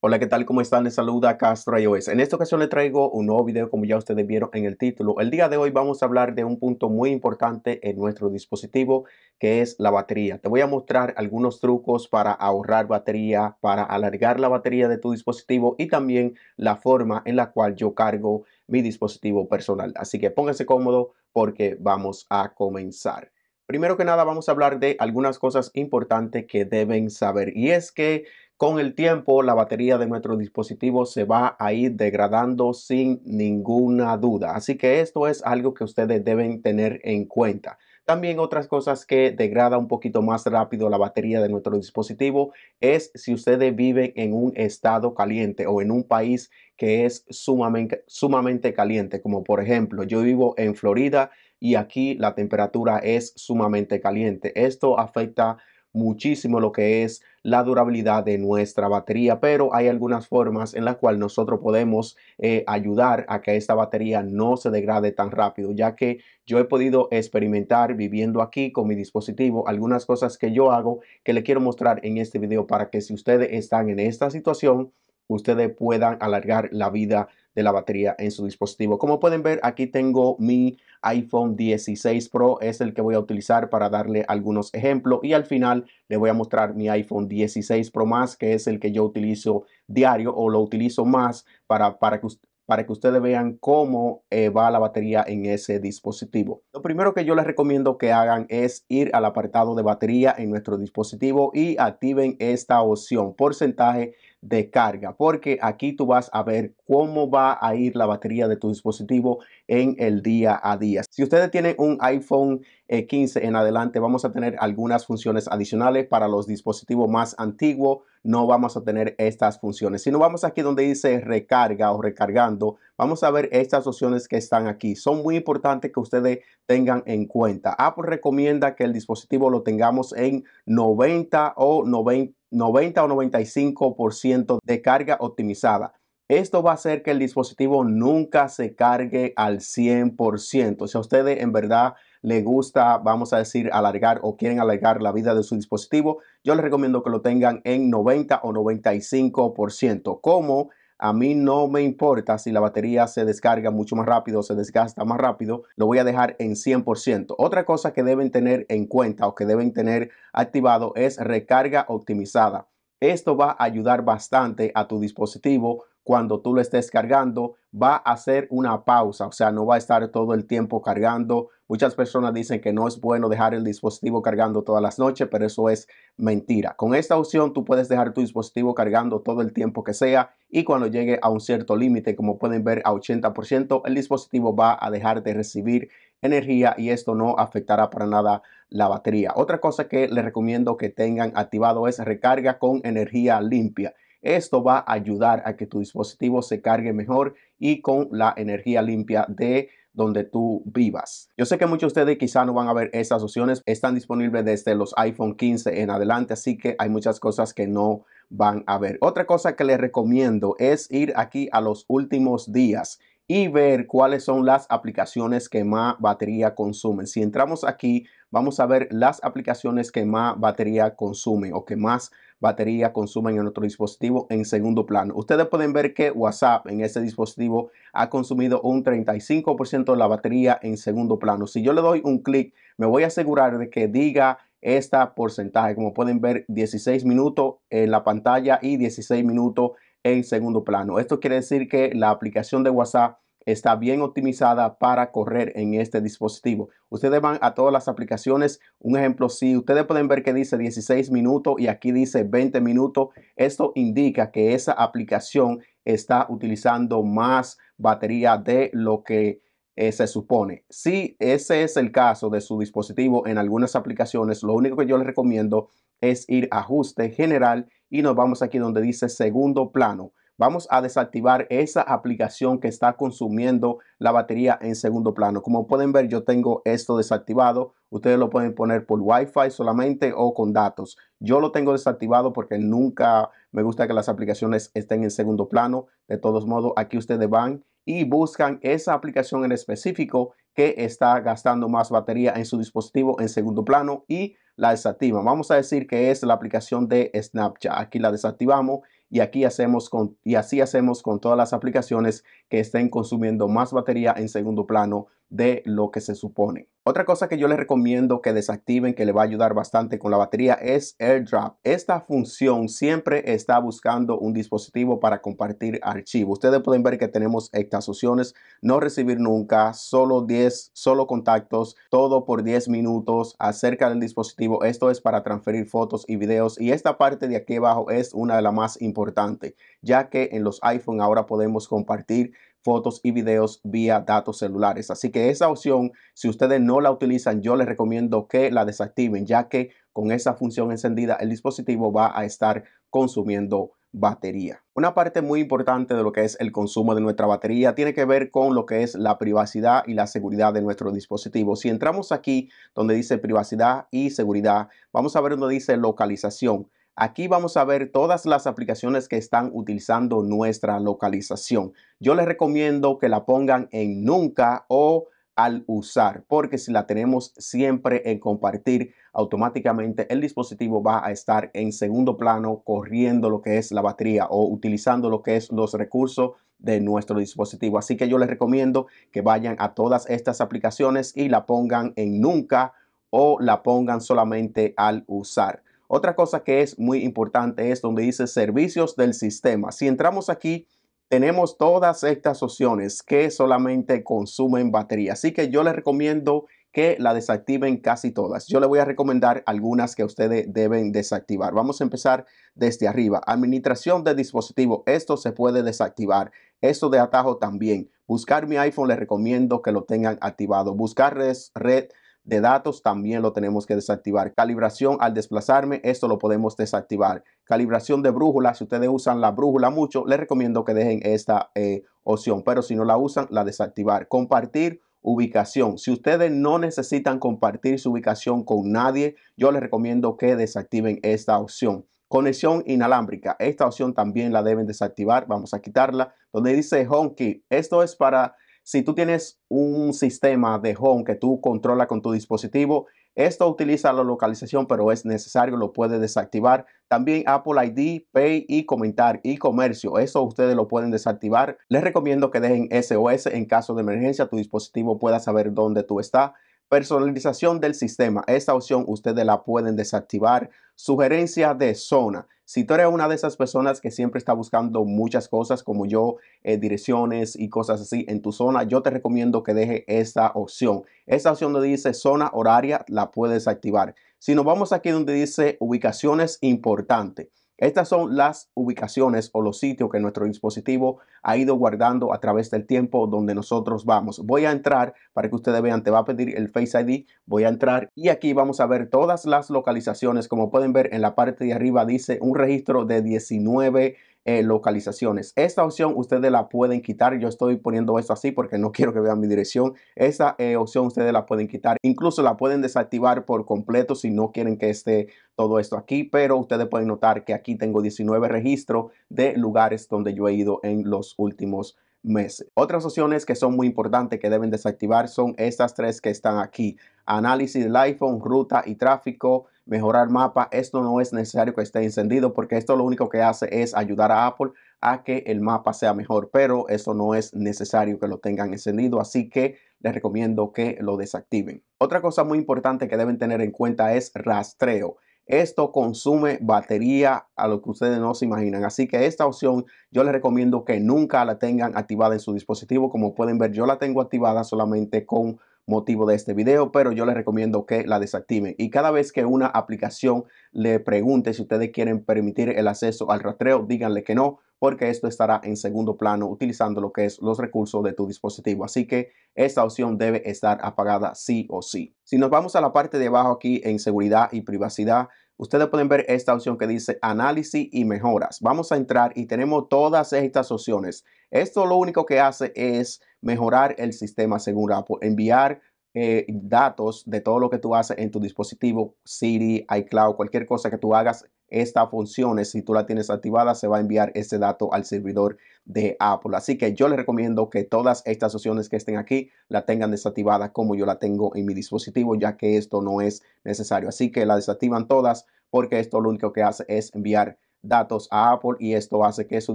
Hola, ¿qué tal? ¿Cómo están? Les saluda Castro iOS. En esta ocasión les traigo un nuevo video como ya ustedes vieron en el título. El día de hoy vamos a hablar de un punto muy importante en nuestro dispositivo que es la batería. Te voy a mostrar algunos trucos para ahorrar batería, para alargar la batería de tu dispositivo y también la forma en la cual yo cargo mi dispositivo personal. Así que pónganse cómodo porque vamos a comenzar. Primero que nada vamos a hablar de algunas cosas importantes que deben saber y es que con el tiempo la batería de nuestro dispositivo se va a ir degradando sin ninguna duda. Así que esto es algo que ustedes deben tener en cuenta. También otras cosas que degrada un poquito más rápido la batería de nuestro dispositivo es si ustedes viven en un estado caliente o en un país que es sumamente, sumamente caliente, como por ejemplo yo vivo en Florida y aquí la temperatura es sumamente caliente. Esto afecta muchísimo lo que es la durabilidad de nuestra batería, pero hay algunas formas en las cuales nosotros podemos eh, ayudar a que esta batería no se degrade tan rápido, ya que yo he podido experimentar viviendo aquí con mi dispositivo algunas cosas que yo hago que le quiero mostrar en este video para que si ustedes están en esta situación, ustedes puedan alargar la vida de la batería en su dispositivo. Como pueden ver, aquí tengo mi iPhone 16 Pro, es el que voy a utilizar para darle algunos ejemplos y al final le voy a mostrar mi iPhone 16 Pro más, que es el que yo utilizo diario o lo utilizo más para, para que para que ustedes vean cómo eh, va la batería en ese dispositivo. Lo primero que yo les recomiendo que hagan es ir al apartado de batería en nuestro dispositivo y activen esta opción porcentaje de carga, porque aquí tú vas a ver cómo va a ir la batería de tu dispositivo en el día a día. Si ustedes tienen un iPhone 15 eh, en adelante, vamos a tener algunas funciones adicionales para los dispositivos más antiguos. No vamos a tener estas funciones. Si no vamos aquí donde dice recarga o recargando, vamos a ver estas opciones que están aquí. Son muy importantes que ustedes tengan en cuenta. Apple recomienda que el dispositivo lo tengamos en 90 o 90 90 o 95% de carga optimizada. Esto va a hacer que el dispositivo nunca se cargue al 100%. Si a ustedes en verdad les gusta, vamos a decir, alargar o quieren alargar la vida de su dispositivo, yo les recomiendo que lo tengan en 90 o 95%. ¿Cómo? A mí no me importa si la batería se descarga mucho más rápido o se desgasta más rápido, lo voy a dejar en 100%. Otra cosa que deben tener en cuenta o que deben tener activado es recarga optimizada. Esto va a ayudar bastante a tu dispositivo cuando tú lo estés cargando, va a hacer una pausa, o sea, no va a estar todo el tiempo cargando. Muchas personas dicen que no es bueno dejar el dispositivo cargando todas las noches, pero eso es mentira. Con esta opción tú puedes dejar tu dispositivo cargando todo el tiempo que sea y cuando llegue a un cierto límite, como pueden ver a 80%, el dispositivo va a dejar de recibir energía y esto no afectará para nada la batería. Otra cosa que les recomiendo que tengan activado es recarga con energía limpia. Esto va a ayudar a que tu dispositivo se cargue mejor y con la energía limpia de donde tú vivas. Yo sé que muchos de ustedes quizá no van a ver estas opciones, están disponibles desde los iPhone 15 en adelante, así que hay muchas cosas que no van a ver. Otra cosa que les recomiendo es ir aquí a los últimos días y ver cuáles son las aplicaciones que más batería consumen. Si entramos aquí, vamos a ver las aplicaciones que más batería consumen o que más batería consumen en otro dispositivo en segundo plano. Ustedes pueden ver que WhatsApp en ese dispositivo ha consumido un 35% de la batería en segundo plano. Si yo le doy un clic, me voy a asegurar de que diga esta porcentaje. Como pueden ver, 16 minutos en la pantalla y 16 minutos en segundo plano. Esto quiere decir que la aplicación de WhatsApp está bien optimizada para correr en este dispositivo. Ustedes van a todas las aplicaciones. Un ejemplo, si ustedes pueden ver que dice 16 minutos y aquí dice 20 minutos, esto indica que esa aplicación está utilizando más batería de lo que eh, se supone. Si ese es el caso de su dispositivo en algunas aplicaciones, lo único que yo les recomiendo es ir a ajuste general y nos vamos aquí donde dice segundo plano vamos a desactivar esa aplicación que está consumiendo la batería en segundo plano. Como pueden ver, yo tengo esto desactivado. Ustedes lo pueden poner por Wi-Fi solamente o con datos. Yo lo tengo desactivado porque nunca me gusta que las aplicaciones estén en segundo plano. De todos modos, aquí ustedes van y buscan esa aplicación en específico que está gastando más batería en su dispositivo en segundo plano y la desactivan. Vamos a decir que es la aplicación de Snapchat. Aquí la desactivamos y, aquí hacemos y así hacemos con todas las aplicaciones que estén consumiendo más batería en segundo plano de lo que se supone. Otra cosa que yo les recomiendo que desactiven, que le va a ayudar bastante con la batería, es AirDrop. Esta función siempre está buscando un dispositivo para compartir archivos. Ustedes pueden ver que tenemos estas opciones, no recibir nunca, solo 10, solo contactos, todo por 10 minutos acerca del dispositivo. Esto es para transferir fotos y videos y esta parte de aquí abajo es una de las más importantes, ya que en los iPhone ahora podemos compartir fotos y videos vía datos celulares. Así que esa opción, si ustedes no la utilizan, yo les recomiendo que la desactiven, ya que con esa función encendida el dispositivo va a estar consumiendo batería. Una parte muy importante de lo que es el consumo de nuestra batería tiene que ver con lo que es la privacidad y la seguridad de nuestro dispositivo. Si entramos aquí donde dice privacidad y seguridad, vamos a ver donde dice localización. Aquí vamos a ver todas las aplicaciones que están utilizando nuestra localización. Yo les recomiendo que la pongan en nunca o al usar, porque si la tenemos siempre en compartir, automáticamente el dispositivo va a estar en segundo plano corriendo lo que es la batería o utilizando lo que es los recursos de nuestro dispositivo. Así que yo les recomiendo que vayan a todas estas aplicaciones y la pongan en nunca o la pongan solamente al usar. Otra cosa que es muy importante es donde dice servicios del sistema. Si entramos aquí, tenemos todas estas opciones que solamente consumen batería. Así que yo les recomiendo que la desactiven casi todas. Yo les voy a recomendar algunas que ustedes deben desactivar. Vamos a empezar desde arriba. Administración de dispositivo. Esto se puede desactivar. Esto de atajo también. Buscar mi iPhone les recomiendo que lo tengan activado. Buscar red de datos también lo tenemos que desactivar. Calibración al desplazarme, esto lo podemos desactivar. Calibración de brújula, si ustedes usan la brújula mucho, les recomiendo que dejen esta eh, opción, pero si no la usan, la desactivar. Compartir ubicación. Si ustedes no necesitan compartir su ubicación con nadie, yo les recomiendo que desactiven esta opción. Conexión inalámbrica. Esta opción también la deben desactivar. Vamos a quitarla. Donde dice Home Esto es para si tú tienes un sistema de home que tú controla con tu dispositivo, esto utiliza la localización, pero es necesario, lo puede desactivar. También Apple ID, Pay y Comentar y Comercio. Eso ustedes lo pueden desactivar. Les recomiendo que dejen SOS en caso de emergencia. Tu dispositivo pueda saber dónde tú estás. Personalización del sistema. Esta opción ustedes la pueden desactivar. Sugerencia de zona. Si tú eres una de esas personas que siempre está buscando muchas cosas como yo, eh, direcciones y cosas así en tu zona, yo te recomiendo que deje esta opción. Esta opción donde dice zona horaria la puedes activar. Si nos vamos aquí donde dice ubicaciones importantes. Estas son las ubicaciones o los sitios que nuestro dispositivo ha ido guardando a través del tiempo donde nosotros vamos. Voy a entrar para que ustedes vean, te va a pedir el Face ID. Voy a entrar y aquí vamos a ver todas las localizaciones. Como pueden ver en la parte de arriba dice un registro de 19 eh, localizaciones. Esta opción ustedes la pueden quitar. Yo estoy poniendo esto así porque no quiero que vean mi dirección. esa eh, opción ustedes la pueden quitar. Incluso la pueden desactivar por completo si no quieren que esté todo esto aquí. Pero ustedes pueden notar que aquí tengo 19 registros de lugares donde yo he ido en los últimos meses. Otras opciones que son muy importantes que deben desactivar son estas tres que están aquí. Análisis del iPhone, ruta y tráfico mejorar mapa Esto no es necesario que esté encendido porque esto lo único que hace es ayudar a Apple a que el mapa sea mejor, pero eso no es necesario que lo tengan encendido, así que les recomiendo que lo desactiven. Otra cosa muy importante que deben tener en cuenta es rastreo. Esto consume batería a lo que ustedes no se imaginan. Así que esta opción yo les recomiendo que nunca la tengan activada en su dispositivo. Como pueden ver, yo la tengo activada solamente con motivo de este video, pero yo les recomiendo que la desactiven. Y cada vez que una aplicación le pregunte si ustedes quieren permitir el acceso al rastreo, díganle que no porque esto estará en segundo plano utilizando lo que es los recursos de tu dispositivo. Así que esta opción debe estar apagada sí o sí. Si nos vamos a la parte de abajo aquí en seguridad y privacidad, ustedes pueden ver esta opción que dice análisis y mejoras. Vamos a entrar y tenemos todas estas opciones. Esto lo único que hace es mejorar el sistema según Apple, enviar eh, datos de todo lo que tú haces en tu dispositivo, Siri, iCloud, cualquier cosa que tú hagas esta función, si tú la tienes activada, se va a enviar ese dato al servidor de Apple. Así que yo les recomiendo que todas estas opciones que estén aquí la tengan desactivada como yo la tengo en mi dispositivo, ya que esto no es necesario. Así que la desactivan todas porque esto lo único que hace es enviar datos a Apple y esto hace que su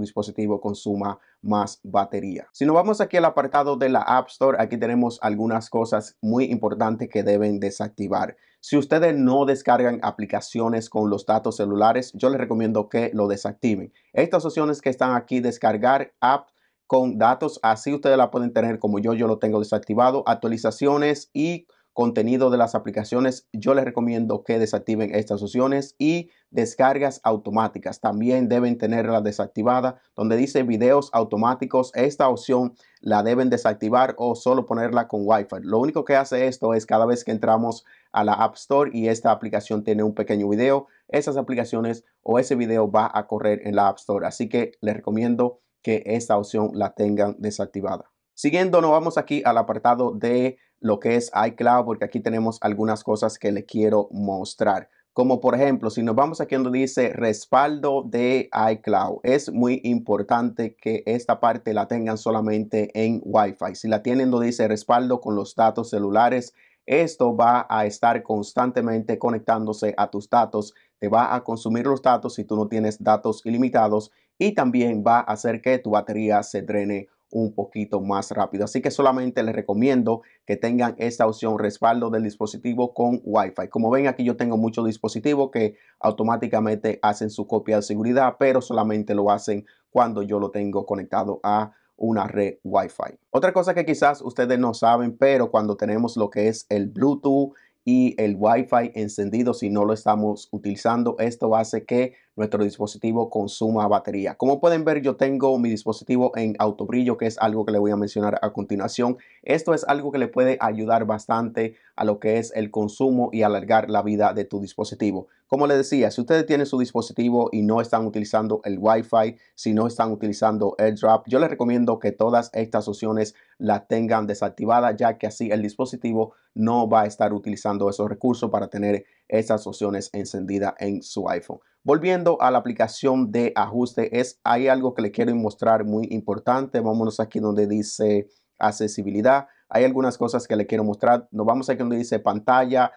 dispositivo consuma más batería. Si nos vamos aquí al apartado de la App Store, aquí tenemos algunas cosas muy importantes que deben desactivar. Si ustedes no descargan aplicaciones con los datos celulares, yo les recomiendo que lo desactiven. Estas opciones que están aquí, descargar app con datos, así ustedes la pueden tener como yo, yo lo tengo desactivado, actualizaciones y contenido de las aplicaciones, yo les recomiendo que desactiven estas opciones y descargas automáticas. También deben tenerla desactivada. Donde dice videos automáticos, esta opción la deben desactivar o solo ponerla con Wi-Fi. Lo único que hace esto es cada vez que entramos a la App Store y esta aplicación tiene un pequeño video, esas aplicaciones o ese video va a correr en la App Store. Así que les recomiendo que esta opción la tengan desactivada. Siguiendo, nos vamos aquí al apartado de lo que es iCloud porque aquí tenemos algunas cosas que le quiero mostrar. Como por ejemplo, si nos vamos aquí donde dice respaldo de iCloud, es muy importante que esta parte la tengan solamente en Wi-Fi. Si la tienen donde dice respaldo con los datos celulares, esto va a estar constantemente conectándose a tus datos, te va a consumir los datos si tú no tienes datos ilimitados y también va a hacer que tu batería se drene un poquito más rápido. Así que solamente les recomiendo que tengan esta opción respaldo del dispositivo con Wi-Fi. Como ven aquí yo tengo muchos dispositivos que automáticamente hacen su copia de seguridad, pero solamente lo hacen cuando yo lo tengo conectado a una red Wi-Fi. Otra cosa que quizás ustedes no saben, pero cuando tenemos lo que es el Bluetooth y el Wi-Fi encendido, si no lo estamos utilizando, esto hace que nuestro dispositivo consuma batería. Como pueden ver, yo tengo mi dispositivo en brillo, que es algo que le voy a mencionar a continuación. Esto es algo que le puede ayudar bastante a lo que es el consumo y alargar la vida de tu dispositivo. Como les decía, si ustedes tienen su dispositivo y no están utilizando el Wi-Fi, si no están utilizando AirDrop, yo les recomiendo que todas estas opciones la tengan desactivada, ya que así el dispositivo no va a estar utilizando esos recursos para tener esas opciones encendidas en su iPhone. Volviendo a la aplicación de ajuste, es, hay algo que le quiero mostrar muy importante. Vámonos aquí donde dice accesibilidad. Hay algunas cosas que le quiero mostrar. Nos vamos aquí donde dice pantalla,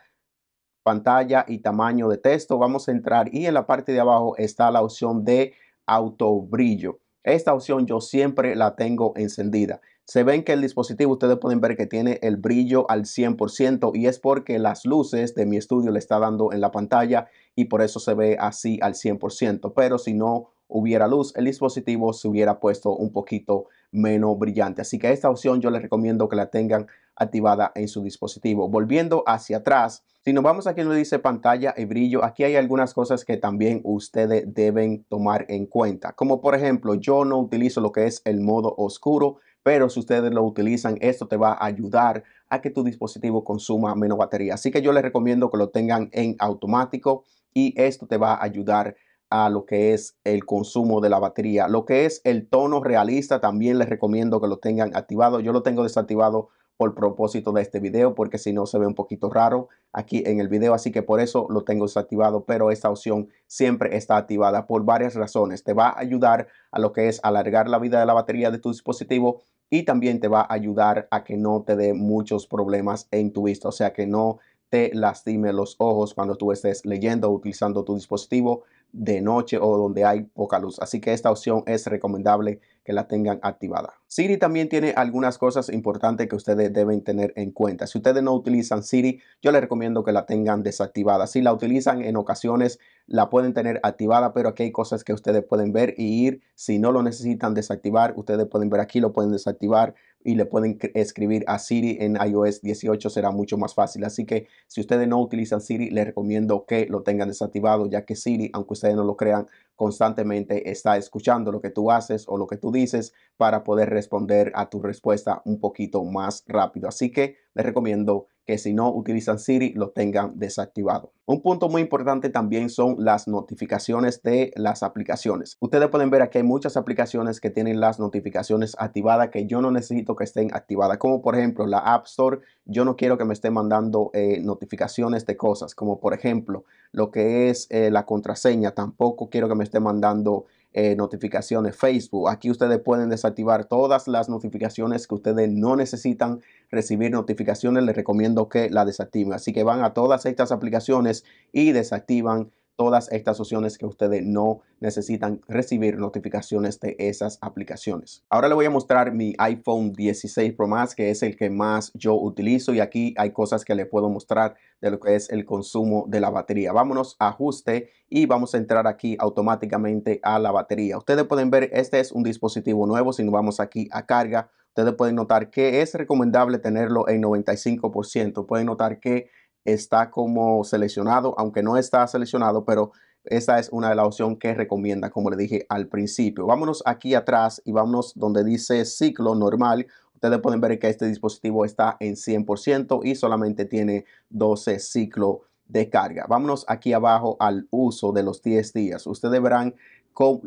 pantalla y tamaño de texto. Vamos a entrar y en la parte de abajo está la opción de auto brillo. Esta opción yo siempre la tengo encendida se ven que el dispositivo ustedes pueden ver que tiene el brillo al 100% y es porque las luces de mi estudio le está dando en la pantalla y por eso se ve así al 100%. Pero si no hubiera luz, el dispositivo se hubiera puesto un poquito menos brillante. Así que esta opción yo les recomiendo que la tengan activada en su dispositivo. Volviendo hacia atrás, si nos vamos aquí donde dice pantalla y brillo, aquí hay algunas cosas que también ustedes deben tomar en cuenta. Como por ejemplo, yo no utilizo lo que es el modo oscuro pero si ustedes lo utilizan, esto te va a ayudar a que tu dispositivo consuma menos batería. Así que yo les recomiendo que lo tengan en automático y esto te va a ayudar a lo que es el consumo de la batería. Lo que es el tono realista, también les recomiendo que lo tengan activado. Yo lo tengo desactivado por propósito de este video, porque si no se ve un poquito raro aquí en el video, así que por eso lo tengo desactivado, pero esta opción siempre está activada por varias razones. Te va a ayudar a lo que es alargar la vida de la batería de tu dispositivo y también te va a ayudar a que no te dé muchos problemas en tu vista, o sea que no te lastime los ojos cuando tú estés leyendo o utilizando tu dispositivo de noche o donde hay poca luz. Así que esta opción es recomendable que la tengan activada. Siri también tiene algunas cosas importantes que ustedes deben tener en cuenta. Si ustedes no utilizan Siri, yo les recomiendo que la tengan desactivada. Si la utilizan en ocasiones, la pueden tener activada, pero aquí hay cosas que ustedes pueden ver y ir. Si no lo necesitan desactivar, ustedes pueden ver aquí, lo pueden desactivar y le pueden escribir a Siri en iOS 18 será mucho más fácil. Así que si ustedes no utilizan Siri, les recomiendo que lo tengan desactivado, ya que Siri, aunque ustedes no lo crean, constantemente está escuchando lo que tú haces o lo que tú dices para poder responder a tu respuesta un poquito más rápido. Así que les recomiendo que si no utilizan Siri lo tengan desactivado. Un punto muy importante también son las notificaciones de las aplicaciones. Ustedes pueden ver aquí hay muchas aplicaciones que tienen las notificaciones activadas que yo no necesito que estén activadas, como por ejemplo la App Store. Yo no quiero que me esté mandando eh, notificaciones de cosas, como por ejemplo lo que es eh, la contraseña. Tampoco quiero que me esté mandando eh, notificaciones, Facebook. Aquí ustedes pueden desactivar todas las notificaciones que ustedes no necesitan recibir notificaciones. Les recomiendo que la desactiven. Así que van a todas estas aplicaciones y desactivan todas estas opciones que ustedes no necesitan recibir notificaciones de esas aplicaciones. Ahora le voy a mostrar mi iPhone 16 Pro Max, que es el que más yo utilizo y aquí hay cosas que le puedo mostrar de lo que es el consumo de la batería. Vámonos a ajuste y vamos a entrar aquí automáticamente a la batería. Ustedes pueden ver, este es un dispositivo nuevo. Si nos vamos aquí a carga, ustedes pueden notar que es recomendable tenerlo en 95%. Pueden notar que está como seleccionado, aunque no está seleccionado, pero esa es una de las opciones que recomienda, como le dije al principio. Vámonos aquí atrás y vámonos donde dice ciclo normal. Ustedes pueden ver que este dispositivo está en 100% y solamente tiene 12 ciclos de carga. Vámonos aquí abajo al uso de los 10 días. Ustedes verán,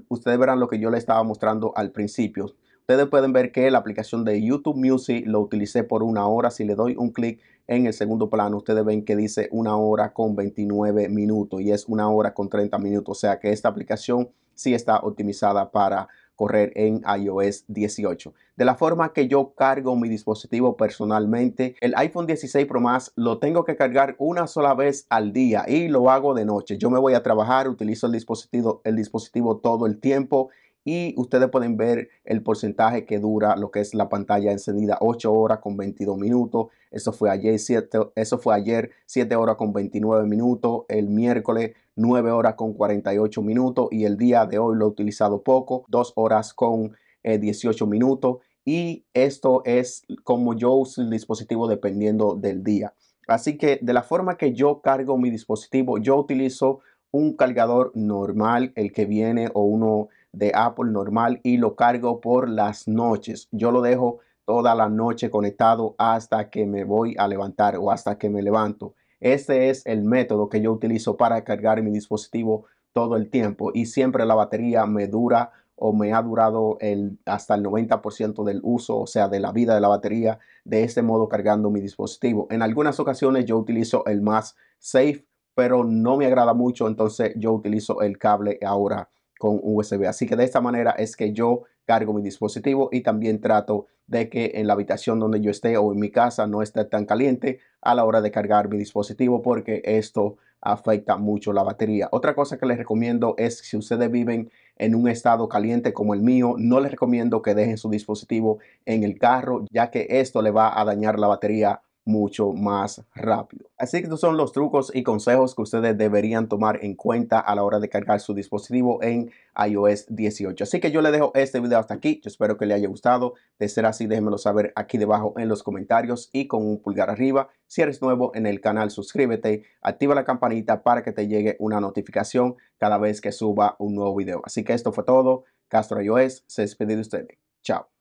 ustedes verán lo que yo le estaba mostrando al principio. Ustedes pueden ver que la aplicación de YouTube Music lo utilicé por una hora. Si le doy un clic en el segundo plano, ustedes ven que dice una hora con 29 minutos y es una hora con 30 minutos. O sea que esta aplicación sí está optimizada para correr en iOS 18. De la forma que yo cargo mi dispositivo personalmente, el iPhone 16 Pro Max lo tengo que cargar una sola vez al día y lo hago de noche. Yo me voy a trabajar, utilizo el dispositivo, el dispositivo todo el tiempo y ustedes pueden ver el porcentaje que dura lo que es la pantalla encendida 8 horas con 22 minutos eso fue ayer 7 eso fue ayer horas con 29 minutos el miércoles 9 horas con 48 minutos y el día de hoy lo he utilizado poco 2 horas con 18 eh, minutos y esto es como yo uso el dispositivo dependiendo del día así que de la forma que yo cargo mi dispositivo yo utilizo un cargador normal el que viene o uno de Apple normal y lo cargo por las noches. Yo lo dejo toda la noche conectado hasta que me voy a levantar o hasta que me levanto. Este es el método que yo utilizo para cargar mi dispositivo todo el tiempo y siempre la batería me dura o me ha durado el, hasta el 90% del uso, o sea, de la vida de la batería, de este modo cargando mi dispositivo. En algunas ocasiones yo utilizo el más safe, pero no me agrada mucho, entonces yo utilizo el cable ahora con USB. Así que de esta manera es que yo cargo mi dispositivo y también trato de que en la habitación donde yo esté o en mi casa no esté tan caliente a la hora de cargar mi dispositivo porque esto afecta mucho la batería. Otra cosa que les recomiendo es si ustedes viven en un estado caliente como el mío, no les recomiendo que dejen su dispositivo en el carro ya que esto le va a dañar la batería mucho más rápido. Así que estos son los trucos y consejos que ustedes deberían tomar en cuenta a la hora de cargar su dispositivo en iOS 18. Así que yo le dejo este video hasta aquí. Yo espero que le haya gustado. De ser así, déjenmelo saber aquí debajo en los comentarios y con un pulgar arriba. Si eres nuevo en el canal, suscríbete, activa la campanita para que te llegue una notificación cada vez que suba un nuevo video. Así que esto fue todo. Castro iOS se despide de ustedes. Chao.